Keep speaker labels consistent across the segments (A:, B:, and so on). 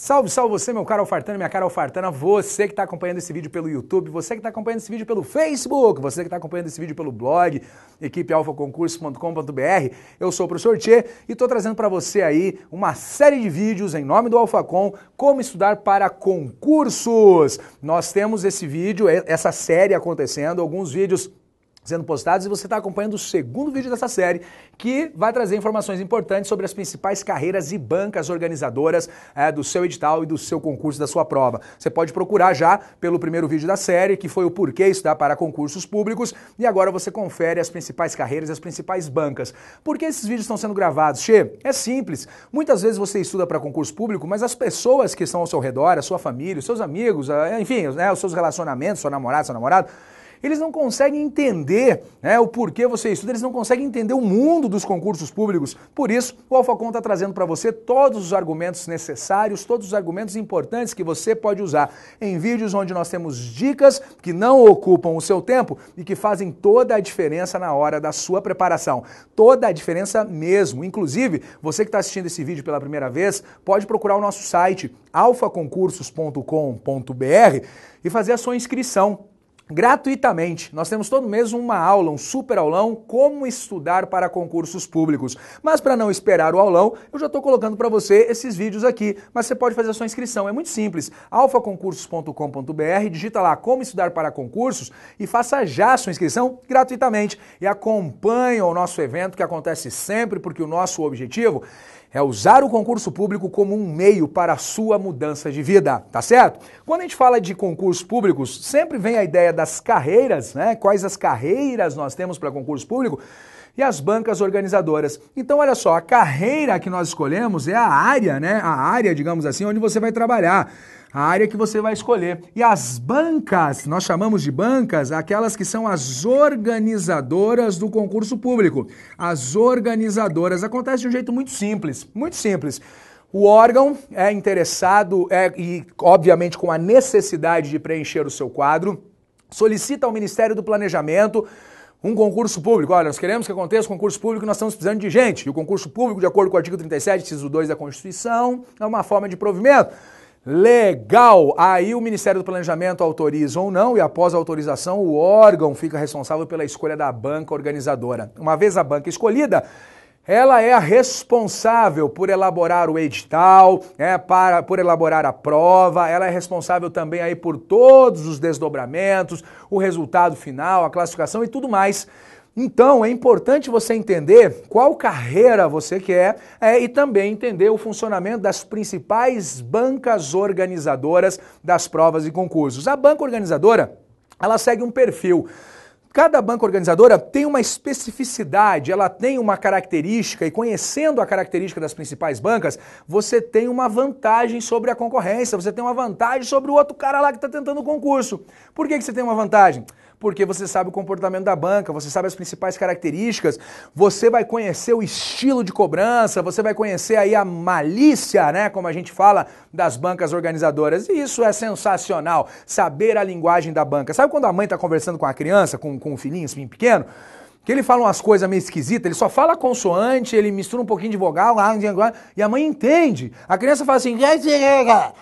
A: Salve, salve você, meu caro Alfartana, minha cara Alfartana, você que está acompanhando esse vídeo pelo YouTube, você que está acompanhando esse vídeo pelo Facebook, você que está acompanhando esse vídeo pelo blog, equipealfaconcurso.com.br. Eu sou o professor Tchê e estou trazendo para você aí uma série de vídeos em nome do Alfacom, como estudar para concursos. Nós temos esse vídeo, essa série acontecendo, alguns vídeos sendo postados e você está acompanhando o segundo vídeo dessa série que vai trazer informações importantes sobre as principais carreiras e bancas organizadoras é, do seu edital e do seu concurso da sua prova. Você pode procurar já pelo primeiro vídeo da série, que foi o porquê estudar para concursos públicos, e agora você confere as principais carreiras e as principais bancas. Por que esses vídeos estão sendo gravados? Che, é simples. Muitas vezes você estuda para concurso público, mas as pessoas que estão ao seu redor, a sua família, os seus amigos, enfim, né, os seus relacionamentos, seu namorado, eles não conseguem entender né, o porquê você estuda, eles não conseguem entender o mundo dos concursos públicos. Por isso, o Alfacon está trazendo para você todos os argumentos necessários, todos os argumentos importantes que você pode usar em vídeos onde nós temos dicas que não ocupam o seu tempo e que fazem toda a diferença na hora da sua preparação. Toda a diferença mesmo. Inclusive, você que está assistindo esse vídeo pela primeira vez, pode procurar o nosso site alfaconcursos.com.br e fazer a sua inscrição gratuitamente. Nós temos todo mês uma aula, um super aulão, como estudar para concursos públicos. Mas para não esperar o aulão, eu já estou colocando para você esses vídeos aqui, mas você pode fazer a sua inscrição, é muito simples. alfaconcursos.com.br, digita lá como estudar para concursos e faça já a sua inscrição gratuitamente. E acompanhe o nosso evento que acontece sempre, porque o nosso objetivo é usar o concurso público como um meio para a sua mudança de vida, tá certo? Quando a gente fala de concursos públicos, sempre vem a ideia das carreiras, né? Quais as carreiras nós temos para concurso público? e as bancas organizadoras. Então, olha só, a carreira que nós escolhemos é a área, né? A área, digamos assim, onde você vai trabalhar a área que você vai escolher. E as bancas, nós chamamos de bancas aquelas que são as organizadoras do concurso público. As organizadoras acontece de um jeito muito simples, muito simples. O órgão é interessado é, e, obviamente, com a necessidade de preencher o seu quadro, solicita ao Ministério do Planejamento um concurso público. Olha, nós queremos que aconteça um concurso público, nós estamos precisando de gente. E o concurso público, de acordo com o artigo 37, inciso 2 da Constituição, é uma forma de provimento. Legal! Aí o Ministério do Planejamento autoriza ou não, e após a autorização, o órgão fica responsável pela escolha da banca organizadora. Uma vez a banca escolhida, ela é a responsável por elaborar o edital, é, para, por elaborar a prova, ela é responsável também aí por todos os desdobramentos, o resultado final, a classificação e tudo mais. Então é importante você entender qual carreira você quer é, e também entender o funcionamento das principais bancas organizadoras das provas e concursos. A banca organizadora ela segue um perfil Cada banca organizadora tem uma especificidade, ela tem uma característica, e conhecendo a característica das principais bancas, você tem uma vantagem sobre a concorrência, você tem uma vantagem sobre o outro cara lá que está tentando o concurso. Por que, que você tem uma vantagem? porque você sabe o comportamento da banca, você sabe as principais características, você vai conhecer o estilo de cobrança, você vai conhecer aí a malícia, né, como a gente fala, das bancas organizadoras. E isso é sensacional, saber a linguagem da banca. Sabe quando a mãe está conversando com a criança, com, com o filhinho assim, pequeno? que ele fala umas coisas meio esquisitas, ele só fala consoante, ele mistura um pouquinho de vogal, ah, e a mãe entende. A criança fala assim,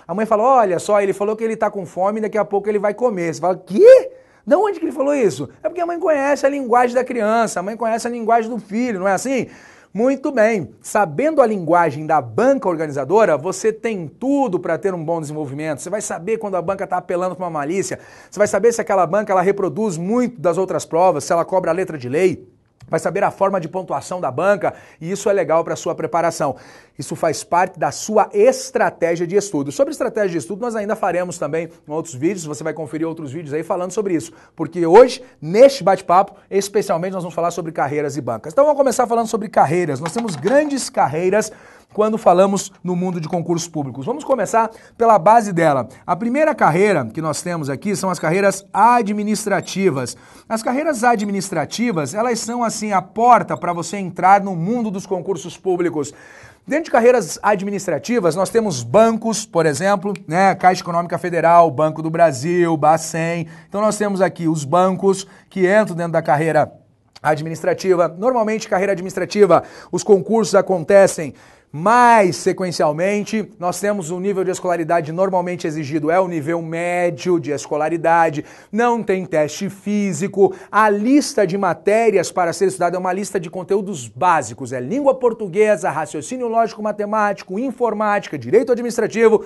A: a mãe fala, olha só, ele falou que ele tá com fome, daqui a pouco ele vai comer. Você fala, que? Da onde que ele falou isso? É porque a mãe conhece a linguagem da criança, a mãe conhece a linguagem do filho, não é assim? Muito bem, sabendo a linguagem da banca organizadora, você tem tudo para ter um bom desenvolvimento. Você vai saber quando a banca está apelando para uma malícia, você vai saber se aquela banca ela reproduz muito das outras provas, se ela cobra a letra de lei vai saber a forma de pontuação da banca e isso é legal para a sua preparação. Isso faz parte da sua estratégia de estudo. Sobre estratégia de estudo, nós ainda faremos também em outros vídeos, você vai conferir outros vídeos aí falando sobre isso, porque hoje, neste bate-papo, especialmente nós vamos falar sobre carreiras e bancas. Então vamos começar falando sobre carreiras. Nós temos grandes carreiras quando falamos no mundo de concursos públicos. Vamos começar pela base dela. A primeira carreira que nós temos aqui são as carreiras administrativas. As carreiras administrativas, elas são assim a porta para você entrar no mundo dos concursos públicos. Dentro de carreiras administrativas, nós temos bancos, por exemplo, né? Caixa Econômica Federal, Banco do Brasil, Bacen. Então nós temos aqui os bancos que entram dentro da carreira administrativa. Normalmente, carreira administrativa, os concursos acontecem mas, sequencialmente, nós temos um nível de escolaridade normalmente exigido, é o nível médio de escolaridade, não tem teste físico, a lista de matérias para ser estudada é uma lista de conteúdos básicos, é língua portuguesa, raciocínio lógico-matemático, informática, direito administrativo,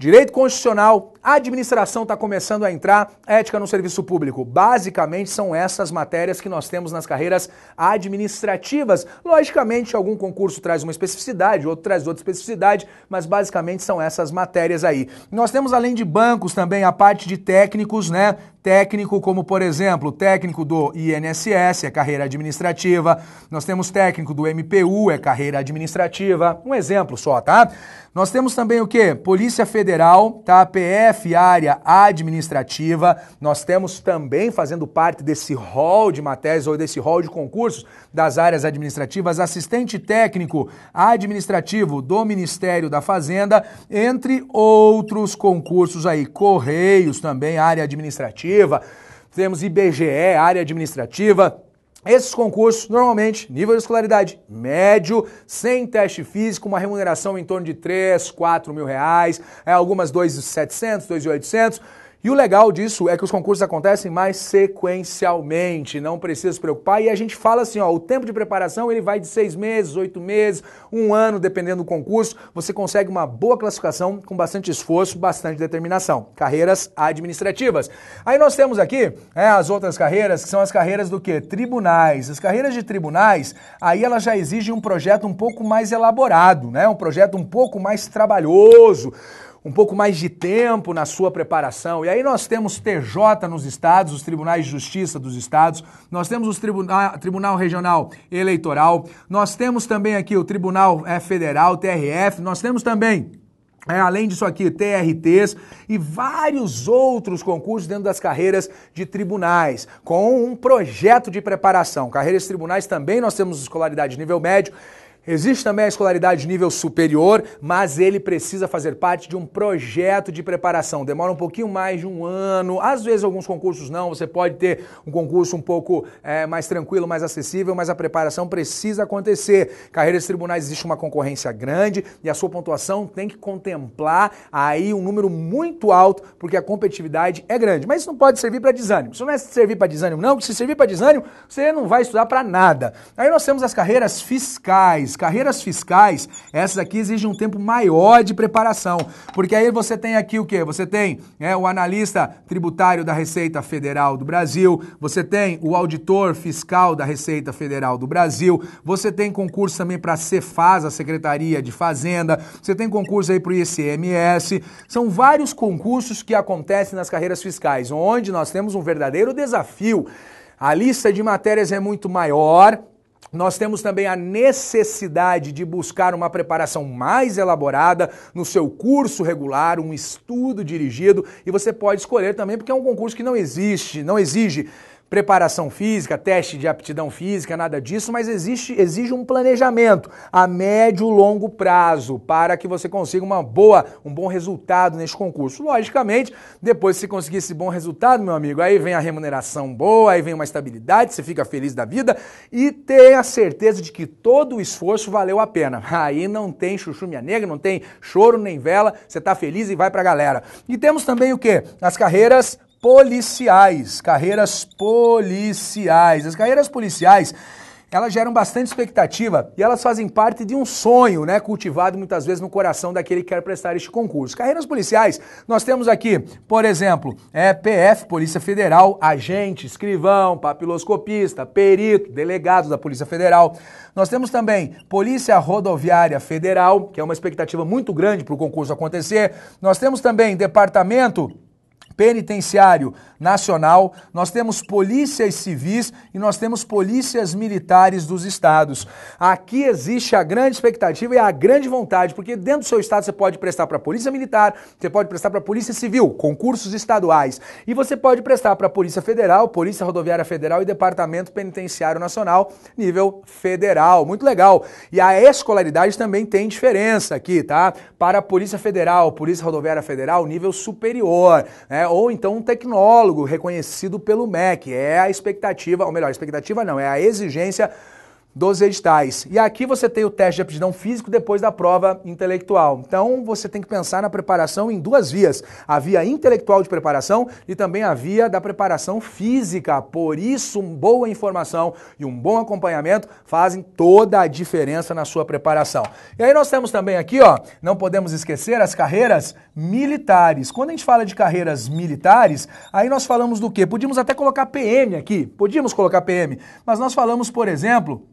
A: Direito constitucional, administração está começando a entrar, ética no serviço público. Basicamente são essas matérias que nós temos nas carreiras administrativas. Logicamente, algum concurso traz uma especificidade, outro traz outra especificidade, mas basicamente são essas matérias aí. Nós temos, além de bancos, também a parte de técnicos, né? técnico, como por exemplo, técnico do INSS, é carreira administrativa, nós temos técnico do MPU, é carreira administrativa, um exemplo só, tá? Nós temos também o que? Polícia Federal, tá? PF, área administrativa, nós temos também fazendo parte desse hall de matérias ou desse hall de concursos, das áreas administrativas, assistente técnico administrativo do Ministério da Fazenda, entre outros concursos aí. Correios também, área administrativa. Temos IBGE, área administrativa. Esses concursos, normalmente, nível de escolaridade médio, sem teste físico, uma remuneração em torno de 3, 4 mil reais, é, algumas 2,700, 2,800 e o legal disso é que os concursos acontecem mais sequencialmente, não precisa se preocupar. E a gente fala assim, ó, o tempo de preparação ele vai de seis meses, oito meses, um ano, dependendo do concurso. Você consegue uma boa classificação com bastante esforço, bastante determinação. Carreiras administrativas. Aí nós temos aqui é, as outras carreiras, que são as carreiras do que? Tribunais. As carreiras de tribunais, aí ela já exige um projeto um pouco mais elaborado, né? Um projeto um pouco mais trabalhoso um pouco mais de tempo na sua preparação. E aí nós temos TJ nos estados, os tribunais de justiça dos estados, nós temos o tribuna, Tribunal Regional Eleitoral, nós temos também aqui o Tribunal é, Federal, TRF, nós temos também é, além disso aqui, TRTs e vários outros concursos dentro das carreiras de tribunais, com um projeto de preparação. Carreiras de tribunais também nós temos escolaridade nível médio Existe também a escolaridade de nível superior, mas ele precisa fazer parte de um projeto de preparação. Demora um pouquinho mais de um ano, às vezes alguns concursos não, você pode ter um concurso um pouco é, mais tranquilo, mais acessível, mas a preparação precisa acontecer. Carreiras tribunais existe uma concorrência grande e a sua pontuação tem que contemplar aí um número muito alto, porque a competitividade é grande. Mas isso não pode servir para desânimo. Isso não é servir para desânimo, não, porque se servir para desânimo, você não vai estudar para nada. Aí nós temos as carreiras fiscais Carreiras fiscais, essas aqui exigem um tempo maior de preparação, porque aí você tem aqui o quê? Você tem é, o analista tributário da Receita Federal do Brasil, você tem o auditor fiscal da Receita Federal do Brasil, você tem concurso também para a Cefaz, a Secretaria de Fazenda, você tem concurso aí para o ICMS, são vários concursos que acontecem nas carreiras fiscais, onde nós temos um verdadeiro desafio. A lista de matérias é muito maior, nós temos também a necessidade de buscar uma preparação mais elaborada no seu curso regular, um estudo dirigido, e você pode escolher também, porque é um concurso que não existe, não exige preparação física, teste de aptidão física, nada disso, mas existe, exige um planejamento a médio e longo prazo para que você consiga uma boa, um bom resultado neste concurso. Logicamente, depois que você conseguir esse bom resultado, meu amigo, aí vem a remuneração boa, aí vem uma estabilidade, você fica feliz da vida e tem a certeza de que todo o esforço valeu a pena. Aí não tem minha negra, não tem choro nem vela, você está feliz e vai para a galera. E temos também o que? As carreiras policiais, carreiras policiais. As carreiras policiais, elas geram bastante expectativa e elas fazem parte de um sonho, né, cultivado muitas vezes no coração daquele que quer prestar este concurso. Carreiras policiais, nós temos aqui, por exemplo, é PF, Polícia Federal, agente, escrivão, papiloscopista, perito, delegado da Polícia Federal. Nós temos também Polícia Rodoviária Federal, que é uma expectativa muito grande para o concurso acontecer. Nós temos também Departamento Penitenciário Nacional, nós temos polícias civis e nós temos polícias militares dos estados. Aqui existe a grande expectativa e a grande vontade, porque dentro do seu estado você pode prestar para a Polícia Militar, você pode prestar para a Polícia Civil, concursos estaduais, e você pode prestar para a Polícia Federal, Polícia Rodoviária Federal e Departamento Penitenciário Nacional, nível federal. Muito legal. E a escolaridade também tem diferença aqui, tá? Para a Polícia Federal, Polícia Rodoviária Federal, nível superior, né? ou então um tecnólogo reconhecido pelo MEC. É a expectativa, ou melhor, a expectativa não, é a exigência dos editais. E aqui você tem o teste de aptidão físico depois da prova intelectual. Então você tem que pensar na preparação em duas vias: a via intelectual de preparação e também a via da preparação física. Por isso, boa informação e um bom acompanhamento fazem toda a diferença na sua preparação. E aí nós temos também aqui, ó, não podemos esquecer as carreiras militares. Quando a gente fala de carreiras militares, aí nós falamos do quê? Podíamos até colocar PM aqui, podíamos colocar PM, mas nós falamos, por exemplo,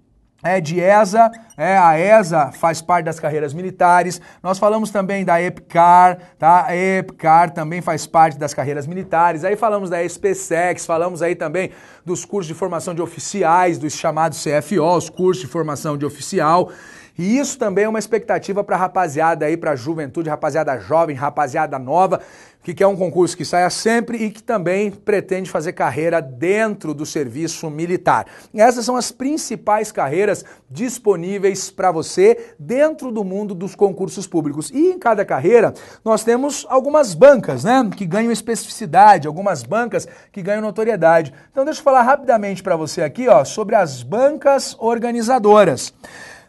A: é, de ESA, é, a ESA faz parte das carreiras militares. Nós falamos também da EPCAR, tá? A EPCAR também faz parte das carreiras militares. Aí falamos da SPSEX, falamos aí também dos cursos de formação de oficiais, dos chamados CFO, os cursos de formação de oficial. E isso também é uma expectativa para a rapaziada aí, para a juventude, rapaziada jovem, rapaziada nova, que quer um concurso que saia sempre e que também pretende fazer carreira dentro do serviço militar. E essas são as principais carreiras disponíveis para você dentro do mundo dos concursos públicos. E em cada carreira nós temos algumas bancas, né, que ganham especificidade, algumas bancas que ganham notoriedade. Então deixa eu falar rapidamente para você aqui, ó, sobre as bancas organizadoras.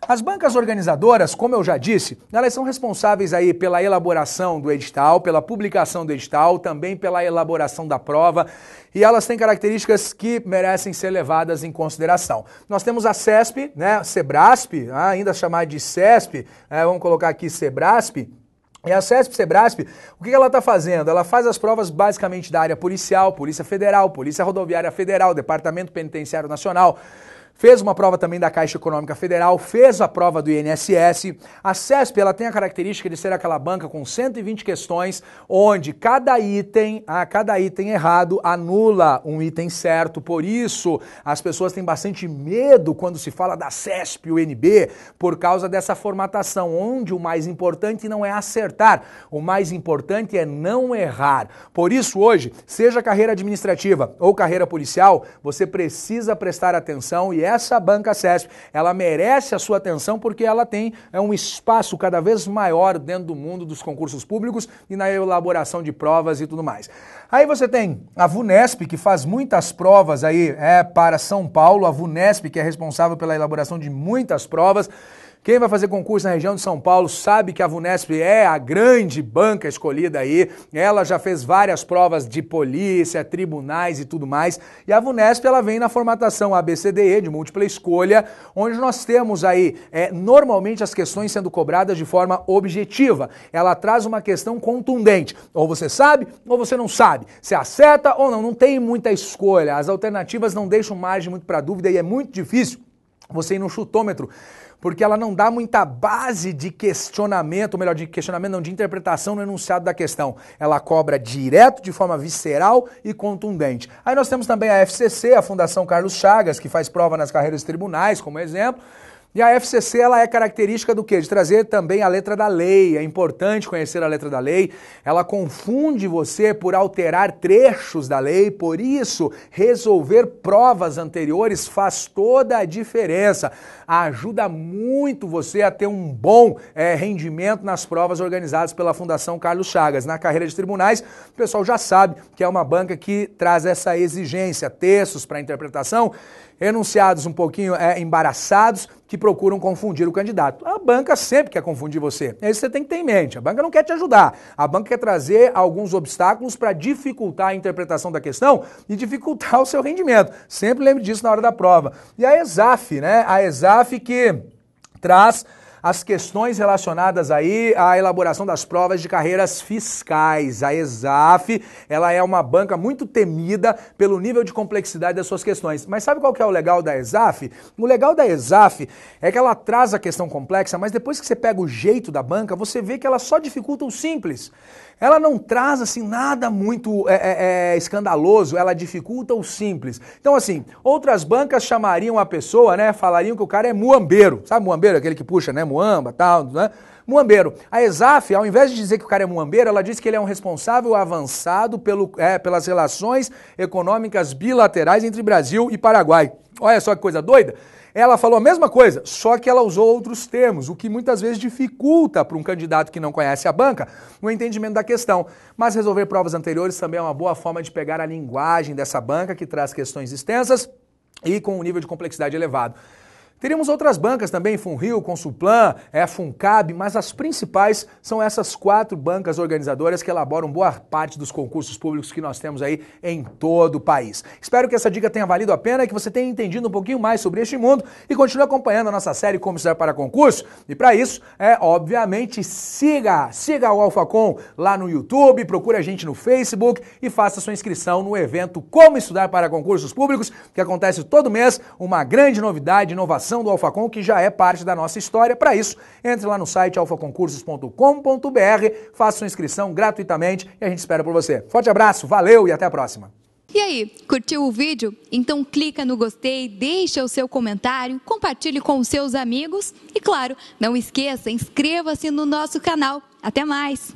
A: As bancas organizadoras, como eu já disse, elas são responsáveis aí pela elaboração do edital, pela publicação do edital, também pela elaboração da prova, e elas têm características que merecem ser levadas em consideração. Nós temos a CESP, né, Sebrasp, né, ainda chamada de CESP, né, vamos colocar aqui Sebrasp, e a CESP Sebrasp, o que ela está fazendo? Ela faz as provas basicamente da área policial, Polícia Federal, Polícia Rodoviária Federal, Departamento Penitenciário Nacional fez uma prova também da Caixa Econômica Federal, fez a prova do INSS. A CESP ela tem a característica de ser aquela banca com 120 questões, onde cada item, a cada item errado anula um item certo. Por isso, as pessoas têm bastante medo quando se fala da CESP, UNB, por causa dessa formatação, onde o mais importante não é acertar, o mais importante é não errar. Por isso, hoje, seja carreira administrativa ou carreira policial, você precisa prestar atenção e essa banca CESP, ela merece a sua atenção porque ela tem é, um espaço cada vez maior dentro do mundo dos concursos públicos e na elaboração de provas e tudo mais. Aí você tem a VUNESP, que faz muitas provas aí é, para São Paulo, a VUNESP, que é responsável pela elaboração de muitas provas. Quem vai fazer concurso na região de São Paulo sabe que a VUNESP é a grande banca escolhida aí. Ela já fez várias provas de polícia, tribunais e tudo mais. E a VUNESP ela vem na formatação ABCDE de múltipla escolha, onde nós temos aí é, normalmente as questões sendo cobradas de forma objetiva. Ela traz uma questão contundente. Ou você sabe ou você não sabe. Se acerta ou não, não tem muita escolha. As alternativas não deixam margem muito para dúvida e é muito difícil você ir no chutômetro, porque ela não dá muita base de questionamento, ou melhor, de questionamento não, de interpretação no enunciado da questão. Ela cobra direto, de forma visceral e contundente. Aí nós temos também a FCC, a Fundação Carlos Chagas, que faz prova nas carreiras tribunais, como exemplo, e a FCC ela é característica do quê? De trazer também a letra da lei. É importante conhecer a letra da lei. Ela confunde você por alterar trechos da lei, por isso resolver provas anteriores faz toda a diferença. Ajuda muito você a ter um bom é, rendimento nas provas organizadas pela Fundação Carlos Chagas. Na carreira de tribunais, o pessoal já sabe que é uma banca que traz essa exigência, textos para interpretação enunciados um pouquinho é, embaraçados que procuram confundir o candidato. A banca sempre quer confundir você. É isso que você tem que ter em mente. A banca não quer te ajudar. A banca quer trazer alguns obstáculos para dificultar a interpretação da questão e dificultar o seu rendimento. Sempre lembre disso na hora da prova. E a ESAF, né? A ESAF que traz as questões relacionadas aí à elaboração das provas de carreiras fiscais. A ESAF, ela é uma banca muito temida pelo nível de complexidade das suas questões. Mas sabe qual que é o legal da ESAF? O legal da ESAF é que ela traz a questão complexa, mas depois que você pega o jeito da banca, você vê que ela só dificulta o simples ela não traz assim nada muito é, é, é, escandaloso, ela dificulta o simples. Então, assim, outras bancas chamariam a pessoa, né? Falariam que o cara é muambeiro. Sabe muambeiro? Aquele que puxa, né? Muamba, tal, né? Muambeiro. A ESAF, ao invés de dizer que o cara é muambeiro, ela diz que ele é um responsável avançado pelo, é, pelas relações econômicas bilaterais entre Brasil e Paraguai. Olha só que coisa doida. Ela falou a mesma coisa, só que ela usou outros termos, o que muitas vezes dificulta para um candidato que não conhece a banca o entendimento da questão. Mas resolver provas anteriores também é uma boa forma de pegar a linguagem dessa banca que traz questões extensas e com um nível de complexidade elevado. Teríamos outras bancas também, Funrio, Consulplan, é, Funcab, mas as principais são essas quatro bancas organizadoras que elaboram boa parte dos concursos públicos que nós temos aí em todo o país. Espero que essa dica tenha valido a pena, e que você tenha entendido um pouquinho mais sobre este mundo e continue acompanhando a nossa série Como Estudar para Concurso. E para isso, é obviamente, siga, siga o AlfaCom lá no YouTube, procure a gente no Facebook e faça sua inscrição no evento Como Estudar para Concursos Públicos, que acontece todo mês, uma grande novidade, inovação fundação do Alfacon, que já é parte da nossa história. Para isso, entre lá no site alfaconcursos.com.br, faça sua inscrição gratuitamente e a gente espera por você. Forte abraço, valeu e até a próxima. E aí, curtiu o vídeo? Então clica no gostei, deixa o seu comentário, compartilhe com os seus amigos e claro, não esqueça, inscreva-se no nosso canal. Até mais!